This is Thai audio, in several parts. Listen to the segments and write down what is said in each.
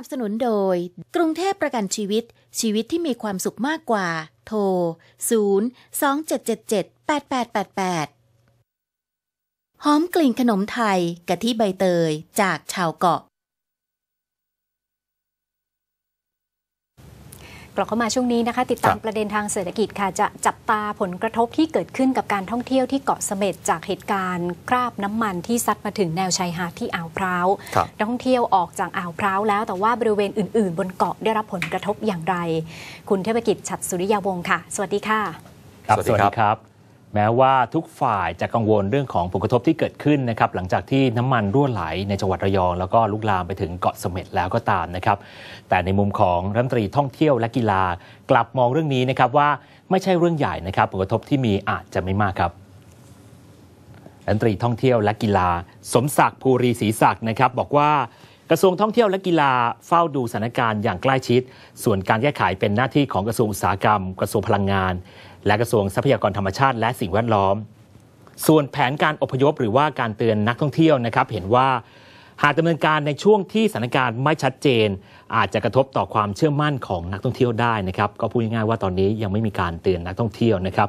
นับสนุนโดยกรุงเทพประกันชีวิต ชีวิตที่มีความสุขมากกว่า โทร 0 2 7 7 7 8 8 8 8หอมกลิ่นขนมไทยกะทิใบเตยจากชาวเกาะกลับเข้ามาช่วงนี้นะคะติดตามประเด็นทางเศรษฐกิจค่ะ จะจับตาผลกระทบที่เกิดขึ้นกับการท่องเที่ยวที่เกาะเสม็ดจากเหตุการณ์คราบน้ำมันที่ซัดมาถึงแนวชายหาดที่อ่าวพร้าวนักท่องเที่ยวออกจากอ่าวพร้าวแล้วแต่ว่าบริเวณอื่น ๆบนเกาะได้รับผลกระทบอย่างไร คุณเทพกิจฉัรสุริยาวงศ์ค่ะ สวัสดีค่ะ สวัสดีครับแม้ว่าทุกฝ่ายจะกังวลเรื่องของผลกระทบที่เกิดขึ้นนะครับ หลังจากที่น้ำมันรั่วไหลในจังหวัดระยอง แล้วก็ลุกลามไปถึงเกาะเสม็ดแล้วก็ตามนะครับ แต่ในมุมของรัฐมนตรีท่องเที่ยวและกีฬากลับมองเรื่องนี้นะครับว่าไม่ใช่เรื่องใหญ่นะครับผลกระทบที่มีอาจจะไม่มากครับรัฐมนตรีท่องเที่ยวและกีฬา สมศักดิ์ภูรีศรีศักดิ์นะครับบอกว่ากระทรวงท่องเที่ยวและกีฬาเฝ้าดูสถานการณ์อย่างใกล้ชิด ส่วนการแก้ไขเป็นหน้าที่ของกระทรวงอุตสาหกรรม กระทรวงพลังงานและกระทรวงทรัพยากรธรรมชาติและสิ่งแวดล้อม ส่วนแผนการอพยพหรือว่าการเตือนนักท่องเที่ยวนะครับ เห็นว่าหากดำเนินการในช่วงที่สถานการณ์ไม่ชัดเจน อาจจะกระทบต่อความเชื่อมั่นของนักท่องเที่ยวได้นะครับก็พูดง่ายๆว่าตอนนี้ยังไม่มีการเตือนนักท่องเที่ยวนะครับ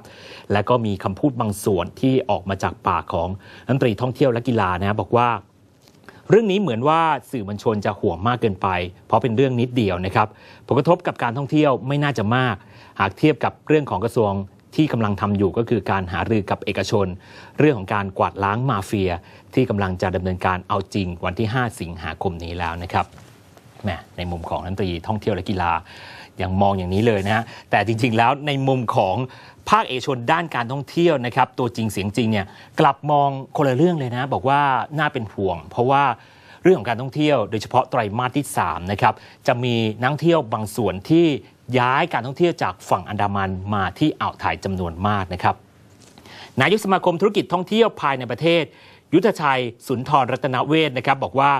และก็มีคำพูดบางส่วนที่ออกมาจากปากของนักตรีท่องเที่ยวและกีฬานะบอกว่าเรื่องนี้เหมือนว่าสื่อมวลชนจะห่วงมากเกินไป เพราะเป็นเรื่องนิดเดียวนะครับผลกระทบกับการท่องเที่ยวไม่น่าจะมาก หากเทียบกับเรื่องของกระทรวงที่กำลังทำอยู่ก็คือการหารือกับเอกชน เรื่องของการกวาดล้างมาเฟีย ที่กำลังจะดำเนินการเอาจริงวันที่ 5 สิงหาคมนี้แล้วนะครับแมในมุมของนักตรีท่องเที่ยวและกีฬาอย่างมองอย่างนี้เลยนะฮะ แต่จริงๆแล้วในมุมของภาคเอกชนด้านการท่องเที่ยวนะครับ ตัวจริงเสียงจริงเนี่ยกลับมองคนละเรื่องเลยนะ บอกว่าน่าเป็นห่วง เพราะว่าเรื่องของการท่องเที่ยวโดยเฉพาะไตรมาสที่3นะครับ จะมีนักท่องเที่ยวบางส่วนที่ย้ายการท่องเที่ยวจากฝั่งอันดามันมาที่อ่าวไทยจำนวนมากนะครับ นายกสมาคมธุรกิจท่องเที่ยวภายในประเทศ ยุทธชัยสุนทรรัตนเวศนะครับบอกว่า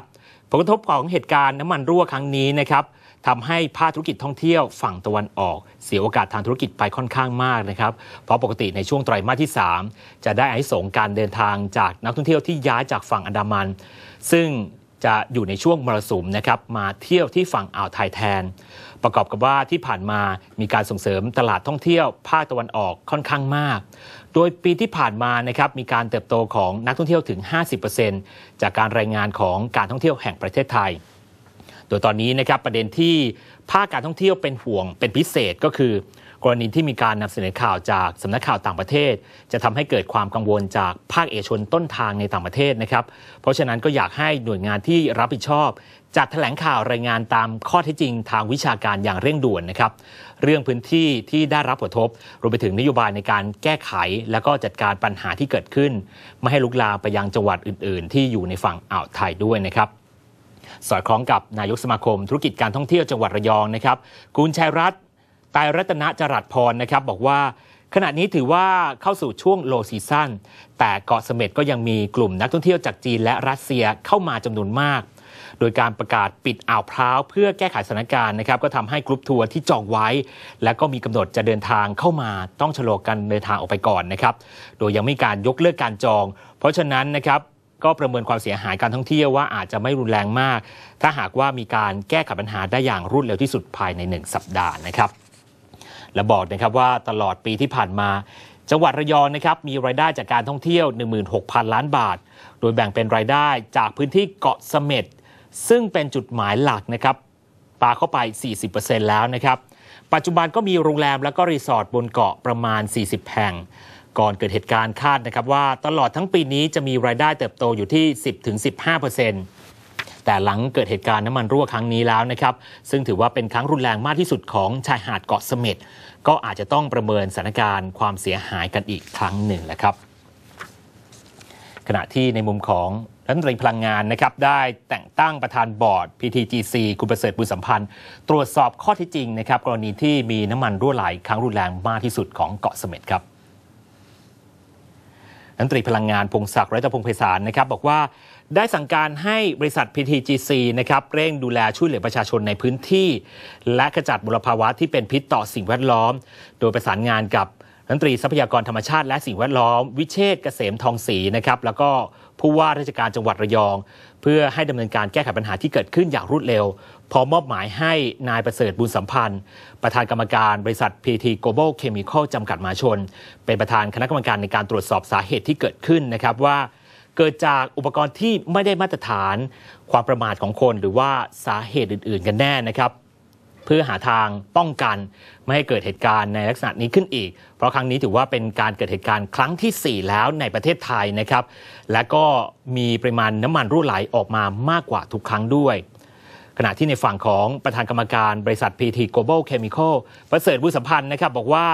ผลกระทบของเหตุการณ์น้ำมันรั่วครั้งนี้นะครับทำให้ภาคธุรกิจท่องเที่ยวฝั่งตะวันออก เสียโอกาสทางธุรกิจไปค่อนข้างมากนะครับเพราะปกติในช่วงไตรมาสที่ 3 จะได้อิสงการเดินทางจากนักท่องเที่ยวที่ย้ายจากฝั่งอันดามัน ซึ่งจะอยู่ในช่วงมรสุมนะครับมาเที่ยวที่ฝั่งอ่าวไทยแทน ประกอบกับว่าที่ผ่านมามีการส่งเสริมตลาดท่องเที่ยวภาคตะวันออกค่อนข้างมากโดยปีที่ผ่านมานะครับมีการเติบโตของนักท่องเที่ยวถึง 50%จากการรายงานของการท่องเที่ยวแห่งประเทศไทย โดยตอนนี้นะครับประเด็นที่ภาคการท่องเที่ยวเป็นห่วงเป็นพิเศษก็คือ กรณีที่มีการนำเสนอข่าวจากสำนักข่าวต่างประเทศ จะทำให้เกิดความกังวลจากภาคเอกชนต้นทางในต่างประเทศนะครับ เพราะฉะนั้นก็อยากให้หน่วยงานที่รับผิดชอบจากแถลงข่าวรายงานตามข้อเท็จจริงทางวิชาการอย่างเร่งด่วนนะครับ เรื่องพื้นที่ที่ได้รับผลกระทบ รวมไปถึงนโยบายในการแก้ไขและก็จัดการปัญหาที่เกิดขึ้น ไม่ให้ลุกลามไปยังจังหวัดอื่นๆ ที่อยู่ในฝั่งอ่าวไทยด้วยนะครับ สอดคล้องกับนายกสมาคมธุรกิจการท่องเที่ยวจังหวัดระยองนะครับคุณชัยรัตน์ตายรัตนจรัสพรนะครับบอกว่าขณะนี้ถือว่าเข้าสู่ช่วงโลซีซันแต่เกาะเสม็ดก็ยังมีกลุ่มนักท่องเที่ยวจากจีนและรัสเซียเข้ามาจำนวนมาก โดยการประกาศปิดอ่าวพร้าวเพื่อแก้ไขสถานการณ์นะครับก็ทำให้กลุ่มทัวร์ที่จองไว้ และก็มีกำหนดจะเดินทางเข้ามาต้องชะลอการเดินทางออกไปก่อนนะครับโดยยังไม่การยกเลิกการจอง เพราะฉะนั้นนะครับก็ประเมินความเสียหายการท่องเที่ยวว่าอาจจะไม่รุนแรงมาก ถ้าหากว่ามีการแก้ไขปัญหาได้อย่างรวดเร็วที่สุดภายใน 1 สัปดาห์นะครับและบอกนะครับว่าตลอดปีที่ผ่านมา จังหวัดระยองนะครับมีรายได้จากการท่องเที่ยว 16,000 ล้านบาทโดยแบ่งเป็นรายได้จากพื้นที่เกาะเสม็ด ซึ่งเป็นจุดหมายหลักนะครับปาเข้าไป 40%แล้วนะครับปัจจุบันก็มีโรงแรมและก็รีสอร์ทบนเกาะประมาณ 40แห่ง ก่อนเกิดเหตุการณ์คาดนะครับว่าตลอดทั้งปีนี้จะมีรายได้เติบโตอยู่ที่10-15%ถึงแต่หลังเกิดเหตุการณ์น้ำมันรั่วครั้งนี้แล้วนะครับ ซึ่งถือว่าเป็นครั้งรุนแรงมากที่สุดของชายหาดเกาะเสม็ดก็อาจจะต้องประเมินสถานการณ์ ความเสียหายกันอีกครั้งหนึ่งแหละครับขณะที่ในมุมของรัฐมนตรีพลังงานนะครับ ได้แต่งตั้งประธานบอร์ด PTGC คุณประเสริฐบุญสัมพันธ์ ตรวจสอบข้อเท็จจริงนะครับกรณีที่มีน้ำมันรั่วไหล ครั้งรุนแรงมากที่สุดของเกาะเสม็ดครับรัฐมนตรีพลังงานพงศักดิ์รัตพงศ์ไพศาลนะครับบอกว่าได้สั่งการให้บริษัท PTGC นะครับเร่งดูแลช่วยเหลือประชาชนในพื้นที่ และขจัดมลภาวะที่เป็นพิษต่อสิ่งแวดล้อม โดยประสานงานกับรัฐมนตรีทรัพยากรธรรมชาติและสิ่งแวดล้อมวิเชษเกษมทองศรีนะครับแล้วก็ผู้ว่าราชการจังหวัดระยอง เพื่อให้ดำเนินการแก้ไขปัญหาที่เกิดขึ้นอย่างรวดเร็วพร้อมมอบหมายให้นายประเสริฐบุญสัมพันธ์ ประธานกรรมการ บริษัท PT Global Chemical จำกัดมหาชน เป็นประธานคณะกรรมการในการตรวจสอบสาเหตุที่เกิดขึ้นนะครับว่าเกิดจากอุปกรณ์ที่ไม่ได้มาตรฐานความประมาทของคน หรือว่าสาเหตุอื่น ๆ กันแน่นะครับ เพื่อหาทางป้องกันไม่ให้เกิดเหตุการณ์ในลักษณะนี้ขึ้นอีก เพราะครั้งนี้ถือว่าเป็นการเกิดเหตุการณ์ครั้งที่ 4 แล้วในประเทศไทยนะครับ และก็มีปริมาณน้ำมันรั่วไหลออกมามากกว่าทุกครั้งด้วยขณะที่ในฝั่งของประธานกรรมการบริษัท PT Global Chemical ประเสริฐบุษพันธ์นะครับบอกว่า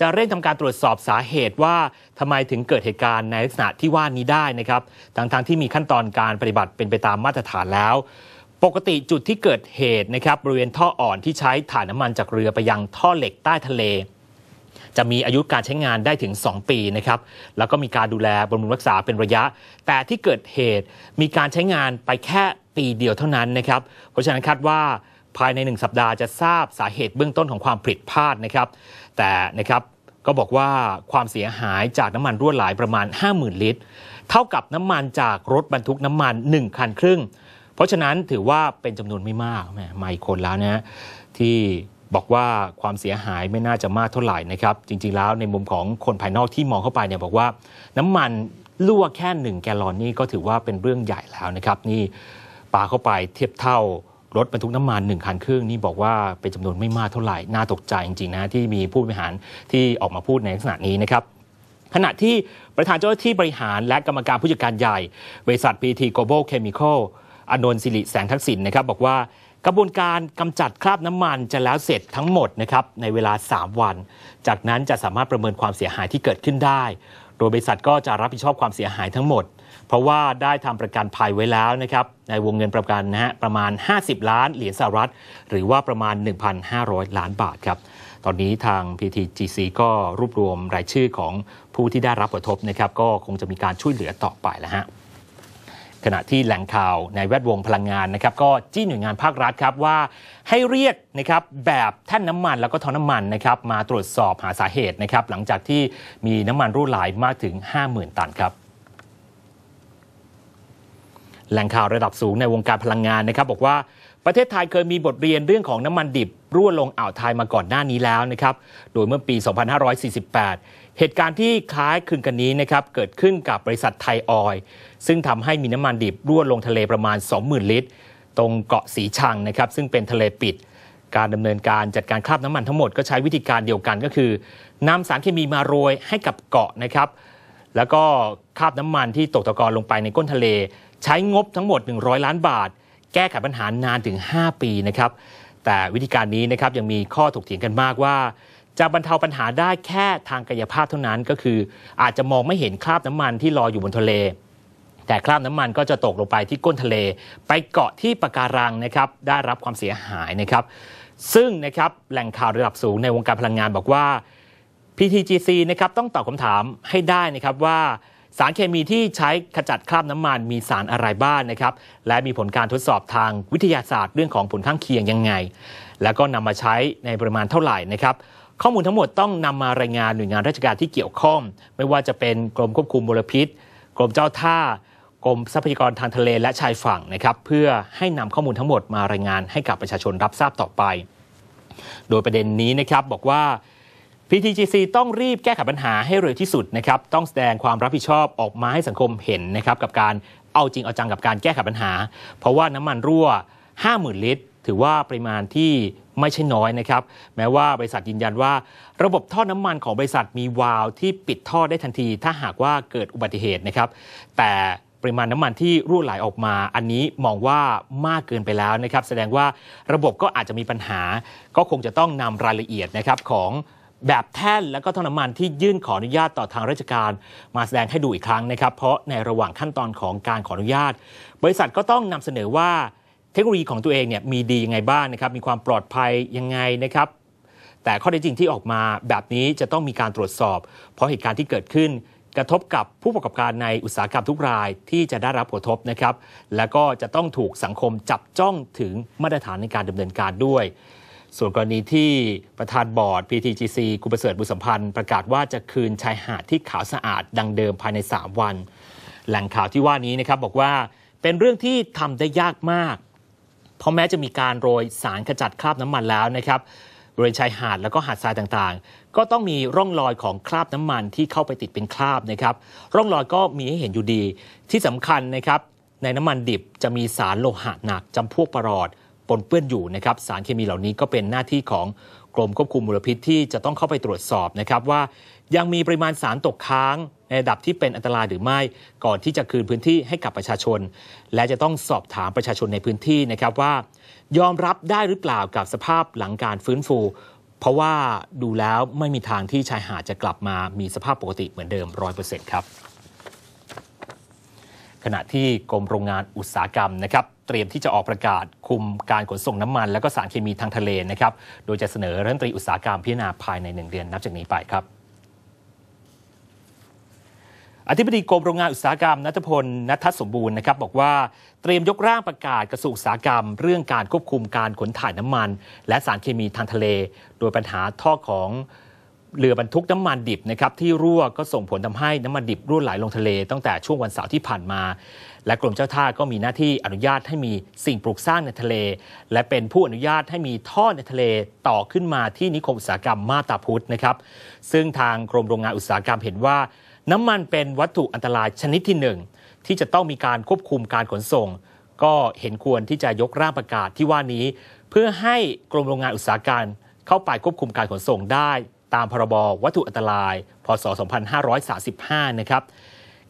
จะเร่งทำการตรวจสอบสาเหตุว่า ทำไมถึงเกิดเหตุการณ์ในลักษณะที่ว่านี้ได้นะครับ ทั้งๆทที่มีขั้นตอนการปฏิบัติเป็นไปตามมาตรฐานแล้ว ปกติจุดที่เกิดเหตุนะครับ บริเวณท่ออ่อนที่ใช้ถ่านน้ำมันจากเรือไปยังท่อเหล็กใต้ทะเลจะมีอายุการใช้งานได้ถึง 2 ปีนะครับแล้วก็มีการดูแลบำรุงรักษาเป็นระยะ แต่ที่เกิดเหตุมีการใช้งานไปแค่ปีเดียวเท่านั้นนะครับ เพราะฉะนั้นคาดว่าภายใน 1 สัปดาห์จะทราบสาเหตุเบื้องต้นของความผิดพลาดนะครับ แต่นะครับก็บอกว่าความเสียหายจากน้ำมันรั่วไหลประมาณ 50,000 ลิตร เท่ากับน้ำมันจากรถบรรทุกน้ำมัน1คันครึ่ง เพราะฉะนั้นถือว่าเป็นจำนวนไม่มากแหมไม่คนแล้วนะที่บอกว่าความเสียหายไม่น่าจะมากเท่าไหร่นะครับ จริงๆแล้วในมุมของคนภายนอกที่มองเข้าไปเนี่ยบอกว่าน้ำมันรั่วแค่หนึ่งแกลลอนนี่ก็ถือว่าเป็นเรื่องใหญ่แล้วนะครับนี่ปาเข้าไปเทียบเท่ารถบรรทุกน้ำมันหนึ่งคันครึ่งนี่บอกว่า เป็นจำนวนไม่มากเท่าไหร่น่าตกใจจริงๆนะที่มีผู้บริหารที่ออกมาพูดในลักษณะนี้นะครับขณะที่ประธานเจ้าหน้าที่บริหารและกรรมการผู้จัดการใหญ่บริษัท PT Global Chemical อนนท์สิริแสงทักษิณนนะครับบอกว่ากระบวนการกำจัดคราบน้ำมันจะแล้วเสร็จทั้งหมดนะครับในเวลา 3 วัน จากนั้นจะสามารถประเมินความเสียหายที่เกิดขึ้นได้ โดยบริษัทก็จะรับผิดชอบความเสียหายทั้งหมด เพราะว่าได้ทำประกันภัยไว้แล้วนะครับในวงเงินประกันนะฮะประมาณ 50 ล้านเหรียญสหรัฐ หรือว่าประมาณ 1,500 ล้านบาทครับ ตอนนี้ทาง PTGC ก็รวบรวมรายชื่อของผู้ที่ได้รับผลกระทบนะครับก็คงจะมีการช่วยเหลือต่อไปแล้วฮะขณะที่แหล่งข่าวในแวดวงพลังงานนะครับ ก็จี้หน่วยงานภาครัฐครับว่าให้เรียกนะครับแบบแท่นน้ามันแล้วก็ท่อน้ำมันนะครับมาตรวจสอบหาสาเหตุนะครับ หลังจากที่มีน้ำมันรั่วไหลมากถึง 50,000 ตันครับ แหล่งข่าวระดับสูงในวงการพลังงานนะครับ บอกว่าประเทศไทยเคยมีบทเรียนเรื่องของน้ำมันดิบรั่วลงอ่าวไทยมาก่อนหน้านี้แล้วนะครับ โดยเมื่อปี 2548 เหตุการณ์ที่คล้ายคลึงกันนี้นะครับเกิดขึ้นกับบริษัทไทยออย ซึ่งทำให้มีน้ำมันดิบรั่วลงทะเลประมาณ 20,000 ลิตร ตรงเกาะสีชังนะครับซึ่งเป็นทะเลปิด การดำเนินการจัดการคราบน้ำมันทั้งหมดก็ใช้วิธีการเดียวกันก็คือนำสารเคมีมาโรยให้กับเกาะนะครับแล้วก็คราบน้ำมันที่ตกตะกอนลงไปในก้นทะเล ใช้งบทั้งหมด 100 ล้านบาทแก้ไขปัญหานานถึง 5 ปีนะครับแต่วิธีการนี้นะครับยังมีข้อถกเถียงกันมากว่า จะบรรเทาปัญหาได้แค่ทางกายภาพเท่านั้นก็คือ อาจจะมองไม่เห็นคราบน้ำมันที่ลอยอยู่บนทะเล แต่คราบน้ำมันก็จะตกลงไปที่ก้นทะเล ไปเกาะที่ปะการังนะครับได้รับความเสียหายนะครับซึ่งนะครับแหล่งข่าวระดับสูงในวงการพลังงานบอกว่า PTGC นะครับต้องตอบคำถามให้ได้นะครับว่าสารเคมีที่ใช้ขจัดคราบน้ำมันมีสารอะไรบ้างนนะครับและมีผลการทดสอบทางวิทยาศาสตร์ เรื่องของผลข้างเคียงยังไง แล้วก็นำมาใช้ในปริมาณเท่าไหร่นะครับ ข้อมูลทั้งหมดต้องนำมารายงานหน่วยงานราชการที่เกี่ยวข้อง ไม่ว่าจะเป็นกรมควบคุมมลพิษกรมเจ้าท่ากรมทรัพยากรทางทะเลและชายฝั่งนะครับ เพื่อให้นำข้อมูลทั้งหมดมารายงานให้กับประชาชนรับทราบต่อไป โดยประเด็นนี้นะครับบอกว่า PTGC ต้องรีบแก้ไขปัญหาให้เร็วที่สุดนะครับ ต้องแสดงความรับผิดชอบออกมาให้สังคมเห็นนะครับกับการเอาจริงเอาจังกับการแก้ไขปัญหา เพราะว่าน้ำมันรั่ว 50,000 ลิตร ถือว่าปริมาณที่ไม่ใช่น้อยนะครับ แม้ว่าบริษัทยืนยันว่า ระบบท่อน้ำมันของบริษัทมีวาล์วที่ปิดท่อได้ทันที ถ้าหากว่าเกิดอุบัติเหตุนะครับ แต่ปริมาณน้ำมันที่รั่วไหลออกมา อันนี้มองว่ามากเกินไปแล้วนะครับ แสดงว่าระบบก็อาจจะมีปัญหา ก็คงจะต้องนำรายละเอียดนะครับของแบบแท่นและก็ท่อน้ำมันที่ยื่นขออนุญาตต่อทางราชการมาแสดงให้ดูอีกครั้งนะครับ เพราะในระหว่างขั้นตอนของการขออนุญาต บริษัทก็ต้องนำเสนอว่าเทคโนโลยีของตัวเองเนี่ยมีดียังไงบ้างนนะครับมีความปลอดภัยยังไงนะครับ แต่ข้อเท็จจริงที่ออกมา แบบนี้จะต้องมีการตรวจสอบ เพราะเหตุการณ์ที่เกิดขึ้น กระทบกับผู้ประกอบการในอุตสาหกรรมทุกรายที่จะได้รับผลกระทบนะครับและก็จะต้องถูกสังคมจับจ้องถึงมาตรฐานในการดำเนินการด้วยส่วนกรณีที่ประธานบอร์ด PTGC คุณประเสริฐบุสัมพันธ์ประกาศว่าจะคืนชายหาดที่ขาวสะอาดดังเดิมภายใน 3 วัน แหล่งข่าวที่ว่านี้นะครับบอกว่าเป็นเรื่องที่ทำได้ยากมาก เพราะแม้จะมีการโรยสารขจัดคราบน้ำมันแล้วนะครับบริเวณชายหาดแล้วก็หาดทรายต่างๆ ก็ต้องมีร่องรอยของคราบน้ำมันที่เข้าไปติดเป็นคราบนะครับ ร่องรอยก็มีให้เห็นอยู่ดี ที่สำคัญนะครับในน้ำมันดิบจะมีสารโลหะหนักจำพวกปรอดปนเปื้อนอยู่นะครับสารเคมีเหล่านี้ก็เป็นหน้าที่ของกรมควบคุมมลพิษที่จะต้องเข้าไปตรวจสอบนะครับว่า ยังมีปริมาณสารตกค้างในระดับที่เป็นอันตรายหรือไม่ก่อนที่จะคืนพื้นที่ให้กับประชาชน และจะต้องสอบถามประชาชนในพื้นที่นะครับว่า ยอมรับได้หรือเปล่ากับสภาพหลังการฟื้นฟู เพราะว่าดูแล้วไม่มีทางที่ชายหาดจะกลับมามีสภาพปกติเหมือนเดิมร้อยเปอร์เซ็นต์ครับขณะที่กรมโรงงานอุตสาหกรรมนะครับเตรียมที่จะออกประกาศคุมการขนส่งน้ำมัน และก็สารเคมีทางทะเลนะครับ โดยจะเสนอรัฐมนตรีอุตสาหกรรมพิจารณาภายในหนึ่งเดือน นับจากนี้ไปครับ อธิบดีกรมโรงงานอุตสาหกรรมนัทพลนัทสมบูรณ์นะครับบอกว่าเตรียมยกร่างประกาศกระทรวงอุตสาหกรรม เรื่องการควบคุมการขนถ่ายน้ำมัน และสารเคมีทางทะเล โดยปัญหาท่อของเรือบรรทุกน้ำมันดิบนะครับที่รั่วก็ส่งผลทำให้น้ำมันดิบรั่วไหลลงทะเลตั้งแต่ช่วงวันเสาร์ที่ผ่านมาและกรมเจ้าท่าก็มีหน้าที่อนุญาตให้มีสิ่งปลูกสร้างในทะเล และเป็นผู้อนุญาตให้มีท่อในทะเลต่อขึ้นมาที่นิคมอุตสาหกรรมมาตาพุธนะครับ ซึ่งทางกรมโรงงานอุตสาหกรรมเห็นว่าน้ำมันเป็นวัตถุอันตรายชนิดที่หนึ่งที่จะต้องมีการควบคุมการขนส่ง ก็เห็นควรที่จะยกร่างประกาศที่ว่านี้ เพื่อให้กรมโรงงานอุตสาหกรรมเข้าไปควบคุมการขนส่งได้ ตามพรบวัตถุอันตราย พศ 2535 นะครับ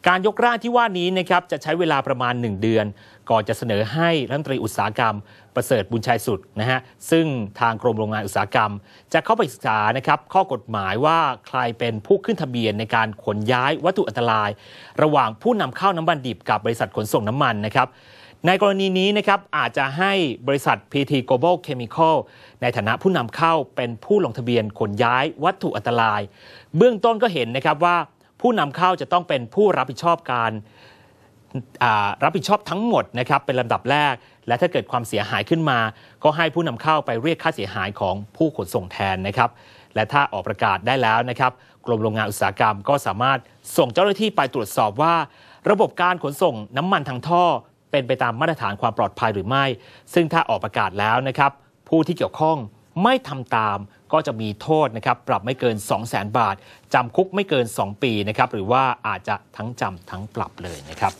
การยกร่างที่ว่านี้นะครับจะใช้เวลาประมาณ 1 เดือน ก่อนจะเสนอให้รัฐมนตรีอุตสาหกรรม ประเสริฐบุญชัยสุดนะฮะซึ่งทางกรมโรงงานอุตสาหกรรม จะเข้าไปศึกษานะครับ ข้อกฎหมายว่าใครเป็นผู้ขึ้นทะเบียนในการขนย้ายวัตถุอันตราย ระหว่างผู้นำเข้าน้ำมันดิบกับบริษัทขนส่งน้ำมันนะครับในกรณีนี้นะครับอาจจะให้บริษัท PT Global Chemical ในฐานะผู้นำเข้าเป็นผู้ลงทะเบียน ขนย้าย วัตถุอันตราย เบื้องต้นก็เห็นนะครับว่าผู้นำเข้าจะต้องเป็นผู้รับผิดชอบการรับผิดชอบทั้งหมดนะครับเป็นลำดับแรก และถ้าเกิดความเสียหายขึ้นมา ก็ให้ผู้นำเข้าไปเรียกค่าเสียหายของผู้ขนส่งแทนนะครับและถ้าออกประกาศได้แล้วนะครับกรมโรงงานอุตสาหกรรมก็สามารถส่งเจ้าหน้าที่ไปตรวจสอบว่า ระบบการขนส่งน้ำมันทางท่อ เป็นไปตามมาตรฐานความปลอดภัยหรือไม่ ซึ่งถ้าออกประกาศแล้วนะครับผู้ที่เกี่ยวข้องไม่ทำตามก็จะมีโทษนะครับปรับไม่เกิน2 0 0แสนบาทจำคุกไม่เกิน 2 ปีนะครับหรือว่าอาจจะทั้งจำทั้งปรับเลยนะครับ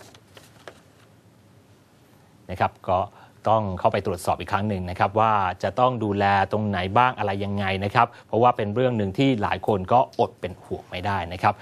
นะครับ ก็ต้องเข้าไปตรวจสอบอีกครั้งหนึ่งนะครับ ว่าจะต้องดูแลตรงไหนบ้างอะไรยังไงนะครับ เพราะว่าเป็นเรื่องหนึ่งที่หลายคนก็อดเป็นห่วงไม่ได้นะครับ